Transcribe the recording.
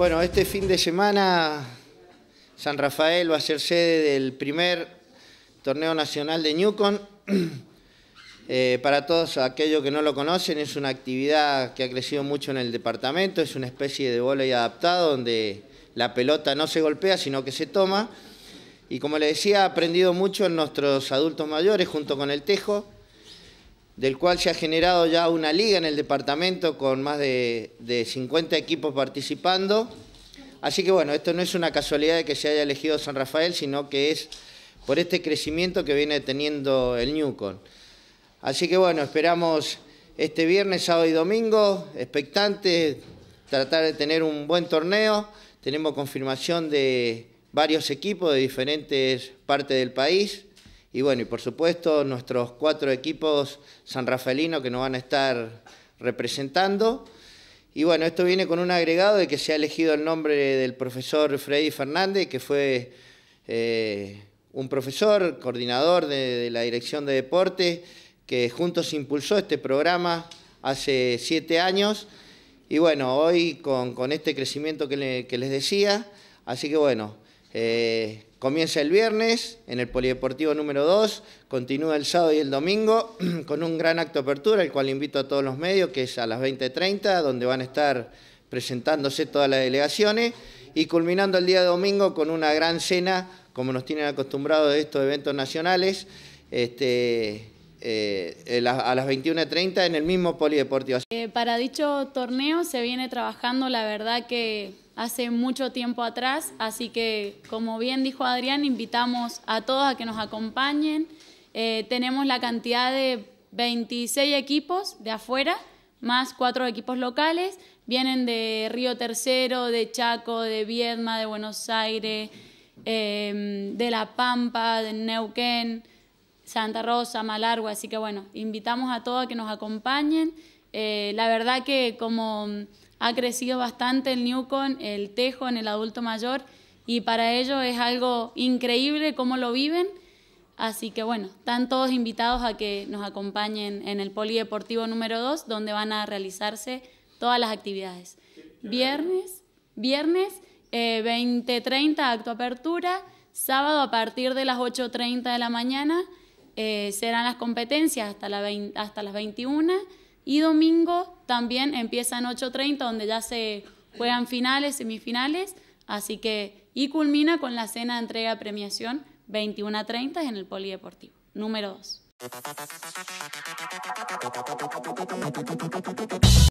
Bueno, este fin de semana San Rafael va a ser sede del primer torneo nacional de Newcon. Eh, para todos aquellos que no lo conocen, es una actividad que ha crecido mucho en el departamento, es una especie de volei adaptado donde la pelota no se golpea, sino que se toma. Y como le decía, ha aprendido mucho en nuestros adultos mayores junto con el tejo del cual se ha generado ya una liga en el departamento con más de, 50 equipos participando. Así que bueno, esto no es una casualidad de que se haya elegido San Rafael, sino que es por este crecimiento que viene teniendo el Newcon. Así que bueno, esperamos este viernes, sábado y domingo, expectantes, tratar de tener un buen torneo. Tenemos confirmación de varios equipos de diferentes partes del país. Y bueno, y por supuesto nuestros cuatro equipos San Rafaelino que nos van a estar representando. Y bueno, esto viene con un agregado de que se ha elegido el nombre del profesor Freddy Fernández, que fue eh, un profesor, coordinador de, la Dirección de Deportes, que juntos impulsó este programa hace siete años. Y bueno, hoy con, este crecimiento que, les decía, así que bueno, eh, Comienza el viernes en el Polideportivo número 2, continúa el sábado y el domingo con un gran acto de apertura, el cual invito a todos los medios, que es a las 20.30, donde van a estar presentándose todas las delegaciones y culminando el día domingo con una gran cena, como nos tienen acostumbrados de estos eventos nacionales. Este, eh, eh, a las 21.30 en el mismo polideportivo. Eh, para dicho torneo se viene trabajando, la verdad que hace mucho tiempo atrás, así que como bien dijo Adrián, invitamos a todos a que nos acompañen. tenemos la cantidad de 26 equipos de afuera, más cuatro equipos locales, vienen de Río Tercero, de Chaco, de Viedma, de Buenos Aires, de La Pampa, de Neuquén. Santa Rosa, Malargua, así que bueno, invitamos a todos a que nos acompañen. Eh, la verdad que como mm, ha crecido bastante el Newcon, el tejo en el adulto mayor, y para ellos es algo increíble cómo lo viven. Así que bueno, están todos invitados a que nos acompañen en el Polideportivo número 2, donde van a realizarse todas las actividades. Viernes, viernes 20.30 eh, acto apertura, sábado a partir de las 8.30 de la mañana eh, serán las competencias hasta, la hasta las 21 y domingo también empiezan 8.30 donde ya se juegan finales, semifinales, así que y culmina con la cena de entrega premiación 21.30 en el Polideportivo, número 2.